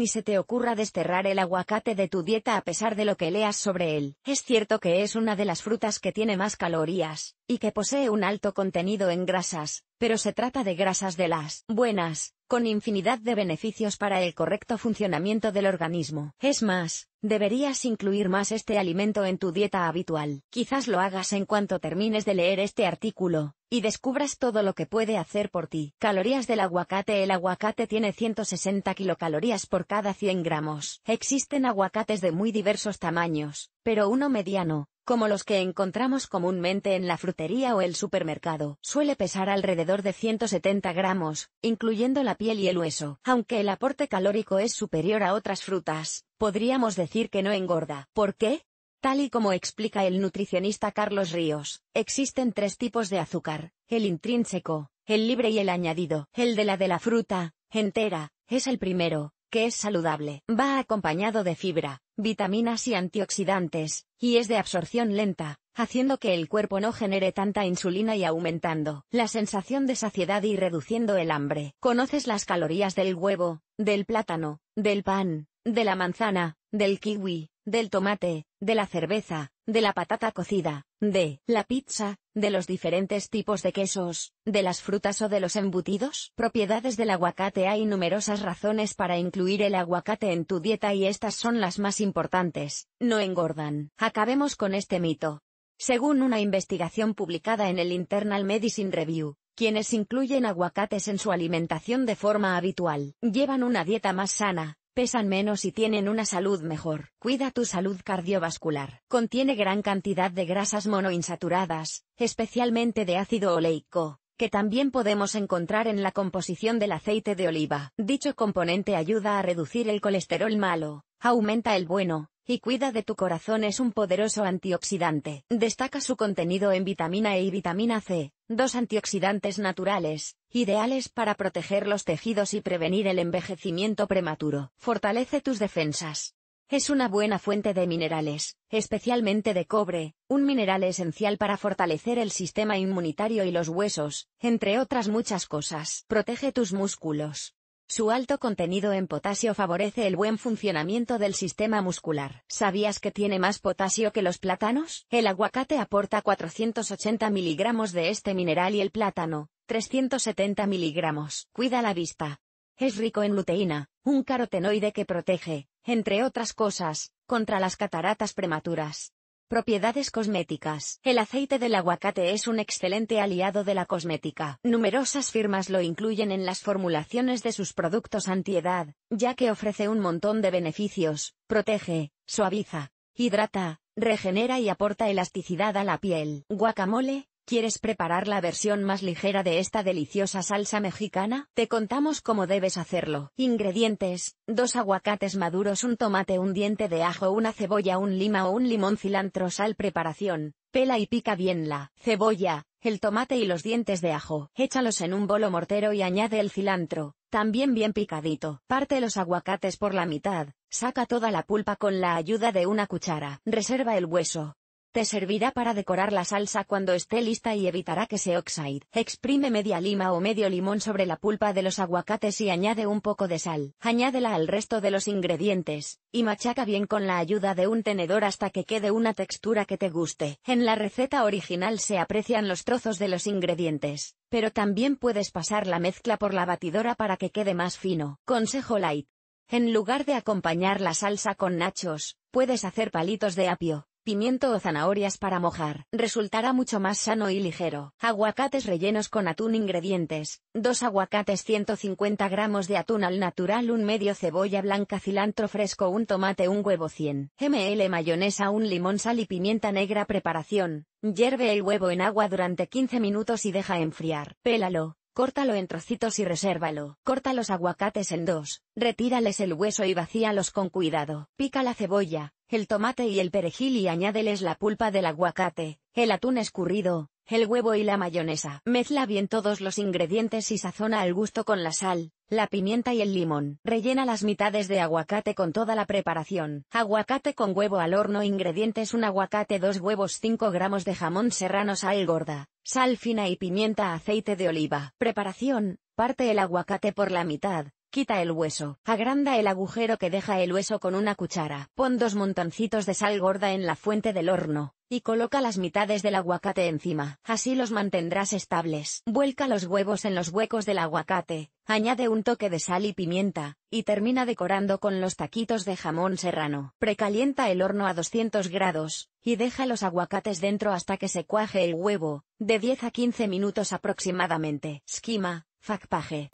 ni se te ocurra desterrar el aguacate de tu dieta a pesar de lo que leas sobre él. Es cierto que es una de las frutas que tiene más calorías, y que posee un alto contenido en grasas, pero se trata de grasas de las buenas, con infinidad de beneficios para el correcto funcionamiento del organismo. Es más, deberías incluir más este alimento en tu dieta habitual. Quizás lo hagas en cuanto termines de leer este artículo, y descubras todo lo que puede hacer por ti. Calorías del aguacate El aguacate tiene 160 kilocalorías por cada 100 gramos. Existen aguacates de muy diversos tamaños, pero uno mediano, como los que encontramos comúnmente en la frutería o el supermercado, suele pesar alrededor de 170 gramos, incluyendo la piel y el hueso. Aunque el aporte calórico es superior a otras frutas, podríamos decir que no engorda. ¿Por qué? Tal y como explica el nutricionista Carlos Ríos, existen tres tipos de azúcar, el intrínseco, el libre y el añadido. El de la de la fruta, entera, es el primero, que es saludable. Va acompañado de fibra, vitaminas y antioxidantes, y es de absorción lenta, haciendo que el cuerpo no genere tanta insulina y aumentando la sensación de saciedad y reduciendo el hambre. Conoces las calorías del huevo, del plátano, del pan, de la manzana, del kiwi, del tomate, de la cerveza, de la patata cocida, de la pizza, de los diferentes tipos de quesos, de las frutas o de los embutidos. Propiedades del aguacate Hay numerosas razones para incluir el aguacate en tu dieta y estas son las más importantes. No engordan. Acabemos con este mito. Según una investigación publicada en el Internal Medicine Review, quienes incluyen aguacates en su alimentación de forma habitual, llevan una dieta más sana, pesan menos y tienen una salud mejor. Cuida tu salud cardiovascular. Contiene gran cantidad de grasas monoinsaturadas, especialmente de ácido oleico, que también podemos encontrar en la composición del aceite de oliva. Dicho componente ayuda a reducir el colesterol malo, aumenta el bueno, y cuida de tu corazón es un poderoso antioxidante. Destaca su contenido en vitamina E y vitamina C, dos antioxidantes naturales, ideales para proteger los tejidos y prevenir el envejecimiento prematuro. Fortalece tus defensas. Es una buena fuente de minerales, especialmente de cobre, un mineral esencial para fortalecer el sistema inmunitario y los huesos, entre otras muchas cosas. Protege tus músculos. Su alto contenido en potasio favorece el buen funcionamiento del sistema muscular. ¿Sabías que tiene más potasio que los plátanos? El aguacate aporta 480 miligramos de este mineral y el plátano, 370 miligramos. Cuida la vista. Es rico en luteína, un carotenoide que protege, entre otras cosas, contra las cataratas prematuras. Propiedades cosméticas. El aceite del aguacate es un excelente aliado de la cosmética. Numerosas firmas lo incluyen en las formulaciones de sus productos antiedad, ya que ofrece un montón de beneficios, protege, suaviza, hidrata, regenera y aporta elasticidad a la piel. Guacamole, ¿Quieres preparar la versión más ligera de esta deliciosa salsa mexicana? Te contamos cómo debes hacerlo. Ingredientes, dos aguacates maduros, un tomate, un diente de ajo, una cebolla, un lima o un limón cilantro sal preparación. Pela y pica bien la cebolla, el tomate y los dientes de ajo. Échalos en un bolo mortero y añade el cilantro, también bien picadito. Parte los aguacates por la mitad, saca toda la pulpa con la ayuda de una cuchara. Reserva el hueso, te servirá para decorar la salsa cuando esté lista y evitará que se oxide. Exprime media lima o medio limón sobre la pulpa de los aguacates y añade un poco de sal. Añádela al resto de los ingredientes, y machaca bien con la ayuda de un tenedor hasta que quede una textura que te guste. En la receta original se aprecian los trozos de los ingredientes, pero también puedes pasar la mezcla por la batidora para que quede más fino. Consejo light. En lugar de acompañar la salsa con nachos, puedes hacer palitos de apio pimiento o zanahorias para mojar. Resultará mucho más sano y ligero. Aguacates rellenos con atún ingredientes. 2 aguacates 150 gramos de atún al natural un medio cebolla blanca cilantro fresco un tomate un huevo 100 ml mayonesa un limón sal y pimienta negra preparación. Hierve el huevo en agua durante 15 minutos y deja enfriar. Pélalo, Córtalo en trocitos y resérvalo. Corta los aguacates en dos, retírales el hueso y vacíalos con cuidado. Pica la cebolla, el tomate y el perejil y añádeles la pulpa del aguacate, el atún escurrido, el huevo y la mayonesa. Mezcla bien todos los ingredientes y sazona al gusto con la sal, la pimienta y el limón. Rellena las mitades de aguacate con toda la preparación. Aguacate con huevo al horno. Ingredientes: un aguacate, dos huevos, 5 gramos de jamón serrano, sal gorda, sal fina y pimienta, aceite de oliva. Preparación: parte el aguacate por la mitad. Quita el hueso. Agranda el agujero que deja el hueso con una cuchara. Pon dos montoncitos de sal gorda en la fuente del horno y coloca las mitades del aguacate encima. Así los mantendrás estables. Vuelca los huevos en los huecos del aguacate, Añade un toque de sal y pimienta, y termina decorando con los taquitos de jamón serrano. Precalienta el horno a 200 grados, y deja los aguacates dentro hasta que se cuaje el huevo, de 10 a 15 minutos aproximadamente. Esquima, facpaje.